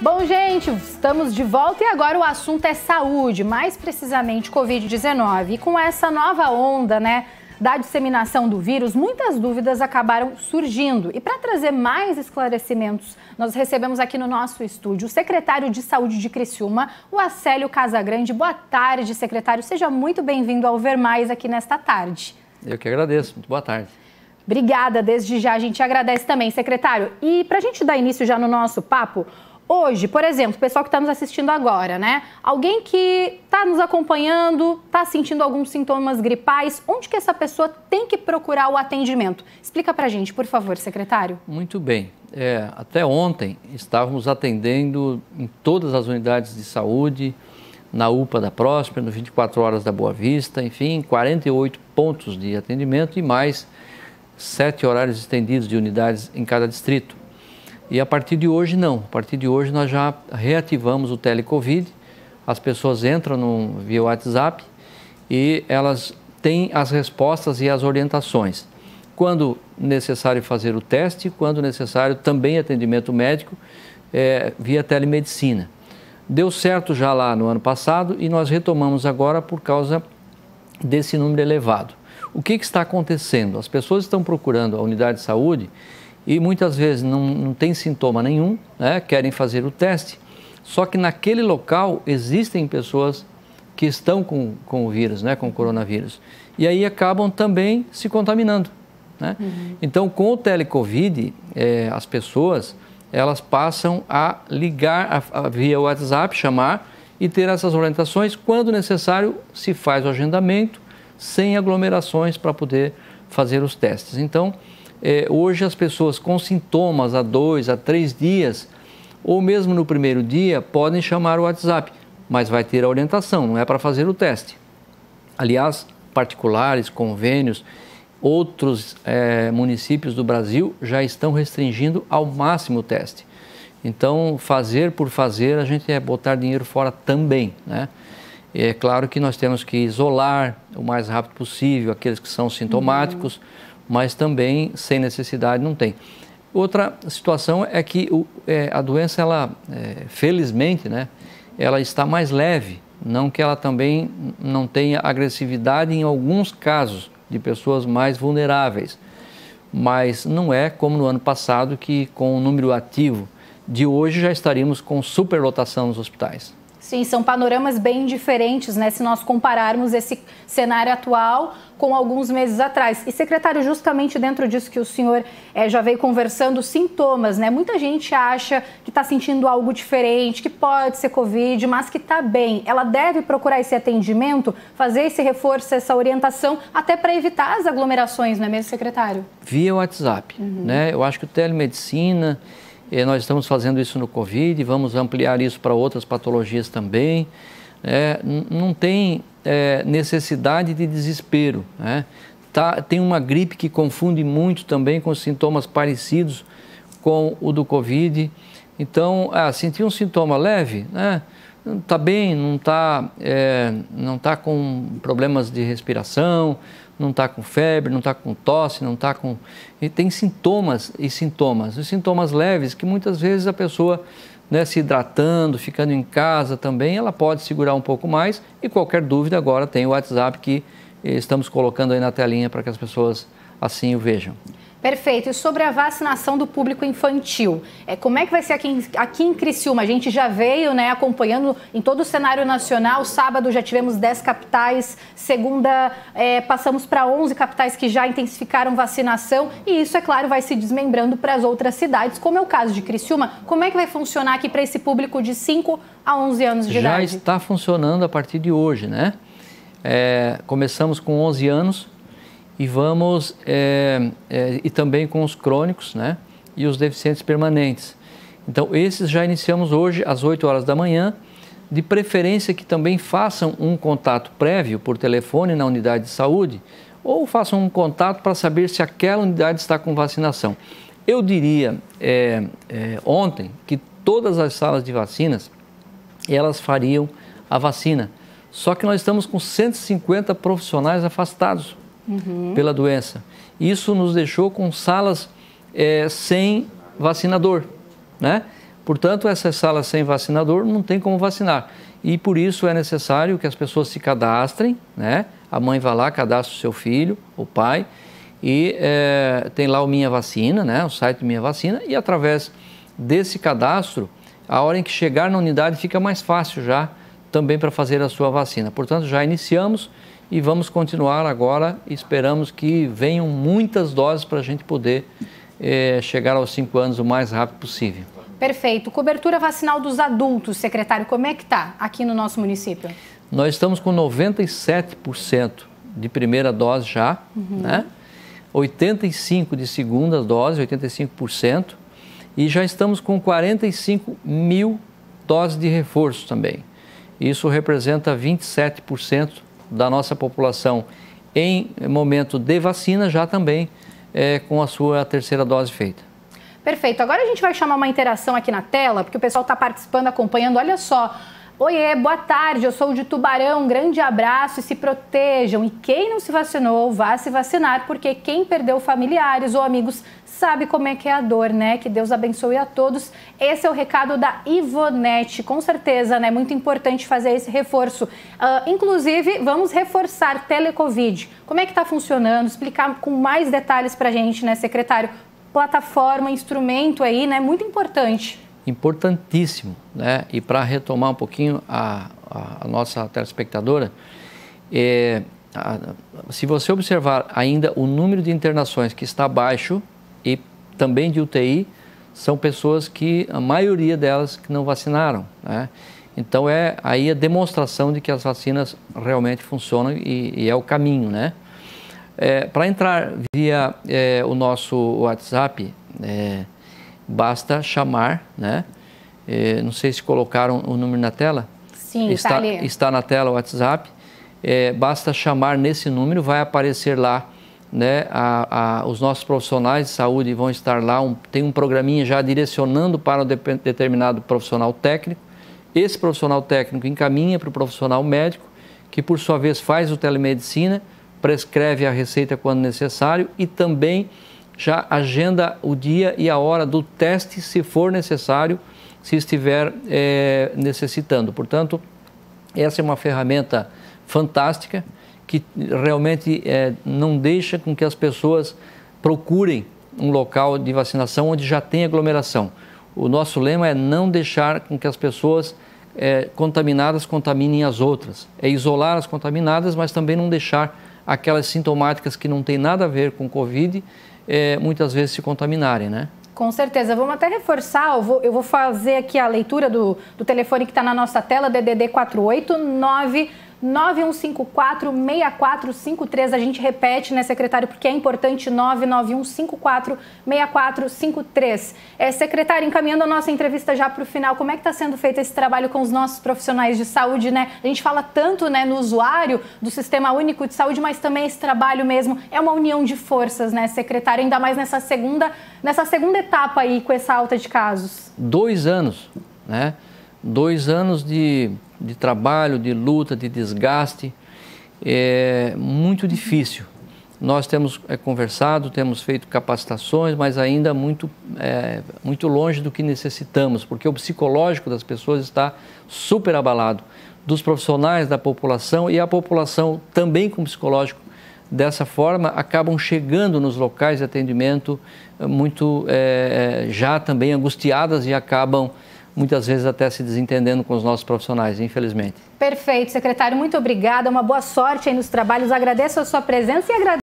Bom, gente, estamos de volta e agora o assunto é saúde, mais precisamente Covid-19. E com essa nova onda, né, da disseminação do vírus, muitas dúvidas acabaram surgindo. E para trazer mais esclarecimentos, nós recebemos aqui no nosso estúdio o secretário de Saúde de Criciúma, o Acélio Casagrande. Boa tarde, secretário. Seja muito bem-vindo ao Ver Mais aqui nesta tarde. Eu que agradeço. Muito boa tarde. Obrigada, desde já a gente agradece também, secretário. E para a gente dar início já no nosso papo, Hoje, por exemplo, o pessoal que está nos assistindo agora, né? Alguém que está nos acompanhando, está sentindo alguns sintomas gripais, onde que essa pessoa tem que procurar o atendimento? Explica para a gente, por favor, secretário. Muito bem. É, até ontem estávamos atendendo em todas as unidades de saúde, na UPA da Próspera, no 24 Horas da Boa Vista, enfim, 48 pontos de atendimento e mais sete horários estendidos de unidades em cada distrito. E a partir de hoje, não. A partir de hoje, nós já reativamos o telecovid. As pessoas entram no, via WhatsApp e elas têm as respostas e as orientações. Quando necessário fazer o teste, quando necessário também atendimento médico é, via telemedicina. Deu certo já lá no ano passado e nós retomamos agora por causa desse número elevado. O que, que está acontecendo? As pessoas estão procurando a unidade de saúde e muitas vezes não, não tem sintoma nenhum, né? querem fazer o teste, só que naquele local existem pessoas que estão com, com o vírus, né? com o coronavírus, e aí acabam também se contaminando. Né? Uhum. Então, com o telecovid, é, eh, as pessoas elas passam a ligar a, a, via WhatsApp, chamar e ter essas orientações. Quando necessário, se faz o agendamento sem aglomerações para poder fazer os testes. Então, é, hoje as pessoas com sintomas há dois, há três dias, ou mesmo no primeiro dia, podem chamar o WhatsApp, mas vai ter a orientação, não é para fazer o teste. Aliás, particulares, convênios, outros é, municípios do Brasil já estão restringindo ao máximo o teste. Então, fazer por fazer, a gente é botar dinheiro fora também. Né? É claro que nós temos que isolar o mais rápido possível aqueles que são sintomáticos. Uhum mas também sem necessidade não tem. Outra situação é que o, é, a doença, ela, é, felizmente, né, ela está mais leve, não que ela também não tenha agressividade em alguns casos de pessoas mais vulneráveis, mas não é como no ano passado que com o número ativo de hoje já estaríamos com superlotação nos hospitais. Sim, são panoramas bem diferentes, né? Se nós compararmos esse cenário atual com alguns meses atrás. E, secretário, justamente dentro disso que o senhor é, já veio conversando, sintomas, né? Muita gente acha que está sentindo algo diferente, que pode ser Covid, mas que está bem. Ela deve procurar esse atendimento, fazer esse reforço, essa orientação, até para evitar as aglomerações, não é mesmo, secretário? Via WhatsApp, uhum. né? Eu acho que o telemedicina e nós estamos fazendo isso no Covid, vamos ampliar isso para outras patologias também. É, não tem é, necessidade de desespero. Né? Tá, tem uma gripe que confunde muito também com sintomas parecidos com o do Covid. Então, ah, um sintoma leve, né? Tá bem, não está é, não tá com problemas de respiração, não está com febre, não está com tosse, não está com. E tem sintomas e sintomas. E sintomas leves que muitas vezes a pessoa né, se hidratando, ficando em casa também, ela pode segurar um pouco mais. E qualquer dúvida agora tem o WhatsApp que eh, estamos colocando aí na telinha para que as pessoas assim o vejam. Perfeito. E sobre a vacinação do público infantil, é, como é que vai ser aqui em, aqui em Criciúma? A gente já veio né, acompanhando em todo o cenário nacional. Sábado já tivemos 10 capitais, segunda é, passamos para 11 capitais que já intensificaram vacinação. E isso, é claro, vai se desmembrando para as outras cidades, como é o caso de Criciúma. Como é que vai funcionar aqui para esse público de 5 a 11 anos de já idade? Já está funcionando a partir de hoje, né? É, começamos com 11 anos e vamos é, é, e também com os crônicos, né? E os deficientes permanentes. Então esses já iniciamos hoje às 8 horas da manhã. De preferência que também façam um contato prévio por telefone na unidade de saúde ou façam um contato para saber se aquela unidade está com vacinação. Eu diria é, é ontem que todas as salas de vacinas elas fariam a vacina. Só que nós estamos com 150 profissionais afastados uhum. pela doença. Isso nos deixou com salas é, sem vacinador, né? Portanto, essas salas sem vacinador não tem como vacinar. E por isso é necessário que as pessoas se cadastrem, né? A mãe vai lá, cadastra o seu filho, o pai, e é, tem lá o Minha Vacina, né? O site Minha Vacina, e através desse cadastro, a hora em que chegar na unidade fica mais fácil já também para fazer a sua vacina. Portanto, já iniciamos e vamos continuar agora. Esperamos que venham muitas doses para a gente poder eh, chegar aos 5 anos o mais rápido possível. Perfeito. Cobertura vacinal dos adultos, secretário, como é que está aqui no nosso município? Nós estamos com 97% de primeira dose já, uhum. né? 85% de segunda dose, 85%, e já estamos com 45 mil doses de reforço também. Isso representa 27% da nossa população em momento de vacina já também é, com a sua terceira dose feita. Perfeito. Agora a gente vai chamar uma interação aqui na tela, porque o pessoal está participando, acompanhando. Olha só, Oiê, boa tarde, eu sou de Tubarão, um grande abraço e se protejam. E quem não se vacinou, vá se vacinar, porque quem perdeu familiares ou amigos sabe como é que é a dor, né? Que Deus abençoe a todos. Esse é o recado da Ivonete, com certeza, né? Muito importante fazer esse reforço. Uh, inclusive, vamos reforçar Telecovid. Como é que está funcionando? Explicar com mais detalhes para gente, né, secretário? Plataforma, instrumento aí, né? Muito importante importantíssimo. Né? E para retomar um pouquinho a, a, a nossa telespectadora, é, a, se você observar ainda o número de internações que está baixo e também de UTI, são pessoas que a maioria delas que não vacinaram. Né? Então é aí a demonstração de que as vacinas realmente funcionam e, e é o caminho, né? É, Para entrar via é, o nosso WhatsApp, é, basta chamar, né? É, não sei se colocaram o número na tela. Sim, tá está, tá ali. está na tela o WhatsApp. É, basta chamar nesse número, vai aparecer lá, né? A, a, os nossos profissionais de saúde vão estar lá. Um, tem um programinha já direcionando para um de, determinado profissional técnico. Esse profissional técnico encaminha para o profissional médico, que por sua vez faz o telemedicina, prescreve a receita quando necessário e também já agenda o dia e a hora do teste, se for necessário, se estiver é, necessitando. Portanto, essa é uma ferramenta fantástica que realmente é, não deixa com que as pessoas procurem um local de vacinação onde já tem aglomeração. O nosso lema é não deixar com que as pessoas é, contaminadas contaminem as outras. É isolar as contaminadas, mas também não deixar aquelas sintomáticas que não têm nada a ver com Covid é, muitas vezes se contaminarem, né? Com certeza. Vamos até reforçar, eu vou, eu vou fazer aqui a leitura do, do telefone que está na nossa tela, DDD 489 9154-6453. A gente repete, né, secretário, porque é importante 991546453. É, secretário, encaminhando a nossa entrevista já para o final, como é que está sendo feito esse trabalho com os nossos profissionais de saúde, né? A gente fala tanto né, no usuário do Sistema Único de Saúde, mas também esse trabalho mesmo é uma união de forças, né, secretário? Ainda mais nessa segunda, nessa segunda etapa aí com essa alta de casos. Dois anos, né? Dois anos de de trabalho, de luta, de desgaste, é muito difícil. Nós temos é, conversado, temos feito capacitações, mas ainda muito, é, muito longe do que necessitamos, porque o psicológico das pessoas está super abalado, dos profissionais, da população e a população também com psicológico dessa forma acabam chegando nos locais de atendimento é, muito é, é, já também angustiadas e acabam muitas vezes até se desentendendo com os nossos profissionais, infelizmente. Perfeito, secretário, muito obrigada, uma boa sorte aí nos trabalhos. Agradeço a sua presença e agradeço.